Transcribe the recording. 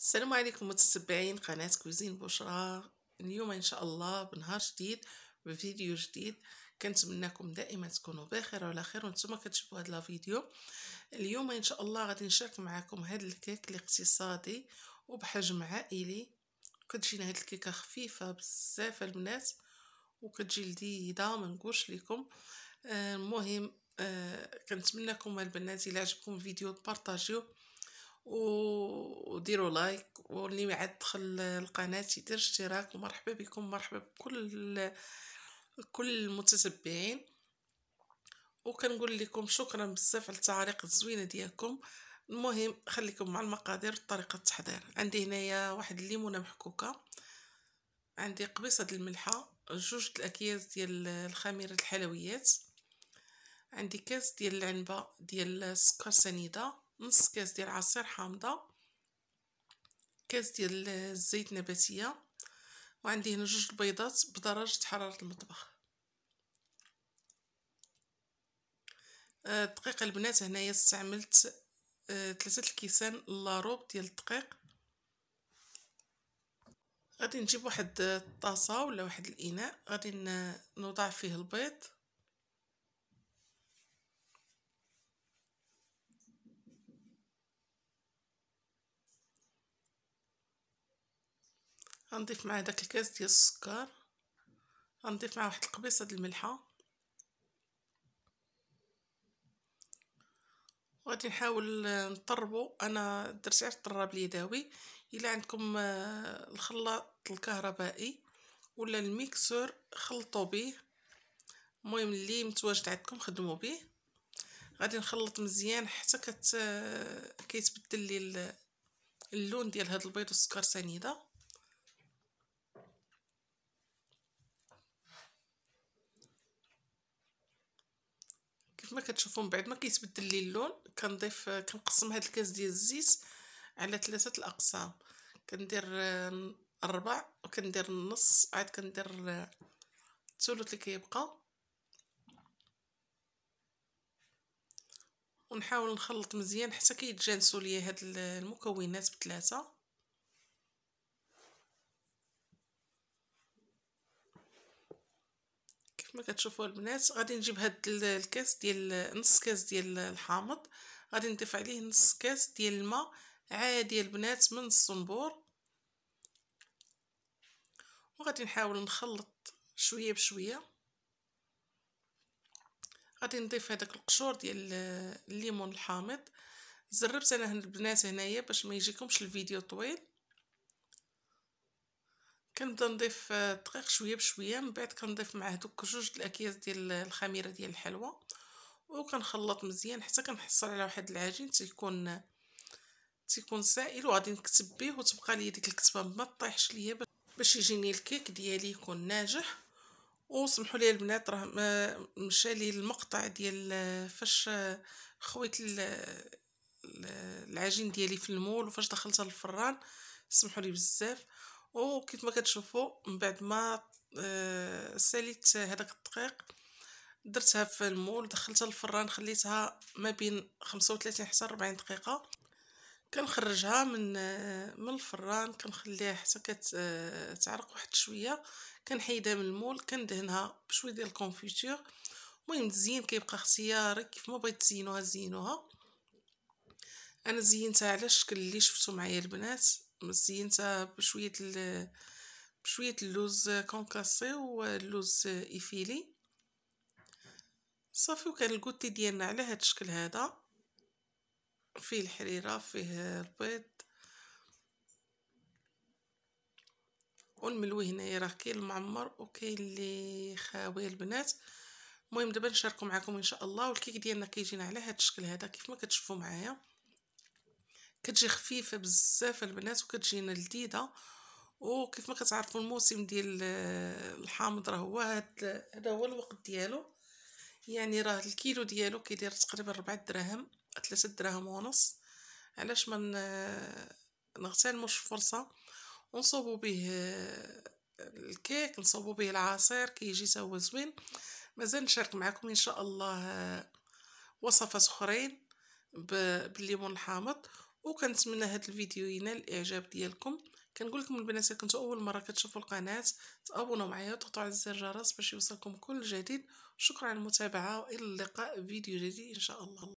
السلام عليكم متتبعين قناة كوزين بشرى اليوم إن شاء الله بنهار جديد بفيديو جديد كنتمناكم دائما تكونوا بخير وعلى خير وانتم كتشوفوا هذا الفيديو اليوم إن شاء الله غادي نشارك معكم هذا الكيك الاقتصادي وبحجم عائلي كتجينا هاد الكيكة خفيفة بزاف البنات وكتجي لذيذة ما نقولش لكم آه، المهم آه كنتمنىكم البنات الى عجبكم الفيديو تبارطاجيوه و وديروا لايك واللي ما عاد دخل القناه يدير اشتراك ومرحبا بكم مرحبا بكل كل المتتبعين وكنقول لكم شكرا بزاف على التعاليق الزوينه ديالكم المهم خليكم مع المقادير طريقه التحضير عندي هنايا واحد الليمونه محكوكه عندي قبيصه د الملحه جوج الاكياس ديال الخميره الحلويات عندي كاس ديال العنبه ديال السكر سنيده نص كاس ديال عصير حامضه كاس ديال الزيت نباتيه وعندي هنا جوج البيضات بدرجه حراره المطبخ الدقيق آه، البنات هنايا استعملت ثلاثة آه، الكيسان لاروب ديال الدقيق غادي نجيب واحد الطاسه ولا واحد الاناء غادي نوضع فيه البيض غنضيف معاه داك الكاس ديال السكر غنضيف معاه واحد القبيصه د الملحه وغادي نحاول نطربو انا درت غير الطراب اليدوي الا عندكم آه، الخلاط الكهربائي ولا الميكسور خلطوا به المهم اللي متواجد عندكم خدموا به غادي نخلط مزيان حتى كت آه، كيتبدل لي اللون ديال هاد البيض والسكر سنيده كما كتشوفوا من بعد ما كيتبدل لي اللون كنضيف كنقسم هاد الكاس ديال الزيت على ثلاثه الاقسام كندير اربع وكندير النص عاد كندير آه، الثلث اللي كيبقى ونحاول نخلط مزيان حتى كيتجانسوا ليا هاد المكونات بثلاثه كما كتشوفوا البنات غادي نجيب هاد الكاس ديال نص كاس ديال الحامض غادي نضيف عليه نص كاس ديال الماء عادي البنات من الصنبور وغادي نحاول نخلط شويه بشويه غادي نضيف هذاك القشور ديال الليمون الحامض زربت انا البنات هنايا باش ما يجيكمش الفيديو طويل كنبدا نضيف الدقيق آه، شويه بشويه من بعد كنضيف معاه دوك جوج الاكياس ديال آه، الخميره ديال الحلوى وكنخلط مزيان حتى كنحصل على واحد العجين تيكون آه، تيكون سائل وغادي نكتب به وتبقى لي ديك الكتبه ما طيحش ليا باش يجيني الكيك ديالي يكون ناجح وسمحوا لي البنات راه مشى لي المقطع ديال فاش خويت العجين ديالي في المول وفاش دخلت الفران سمحوا لي بزاف وكيف ما كتشوفوا من بعد ما آه، ساليت هذاك الدقيق درتها في المول دخلتها الفران خليتها ما بين 35 حتى 40 دقيقه كنخرجها من آه، من الفران كنخليها حتى كتعرق آه، واحد شويه كنحيدها من المول كندهنها بشويه ديال الكونفيتور المهم الزين كيبقى اختيارك كيف ما بغيت تزينوها زينوها انا زينتها على الشكل اللي شفتو معايا البنات مزينتا بشويه بشويه اللوز كونكاسي واللوز ايفيلي صافي وكان الكوتي ديالنا على هاد الشكل هذا فيه الحريره فيه البيض والملوي هنايا راه كاين المعمر وكاين اللي خاوي البنات المهم دابا نشاركو معكم ان شاء الله والكيك ديالنا كيجينا على هاد الشكل هذا كيف ما كتشوفوا معايا كتجي خفيفه بزاف البنات وكتجينا لذيذه وكيف ما كتعرفوا الموسم ديال آه، الحامض راه هو هذا هو الوقت ديالو يعني راه الكيلو ديالو كيدير تقريبا 4 دراهم 3 دراهم ونص علاش ما آه، نغتنموش الفرصه ونصوبوا به آه، الكيك نصوبوا به العصير كيجي كي هو زوين مازال نشارك معكم ان شاء الله وصفات اخرين بالليمون الحامض وكنتمنى هاد الفيديو ينال الاعجاب ديالكم كنقول لكم البنات كنتو اول مره كتشوفوا القناه تابونوا معايا وتضغطوا على زر الجرس باش يوصلكم كل جديد شكرا على المتابعه والى اللقاء فيديو جديد ان شاء الله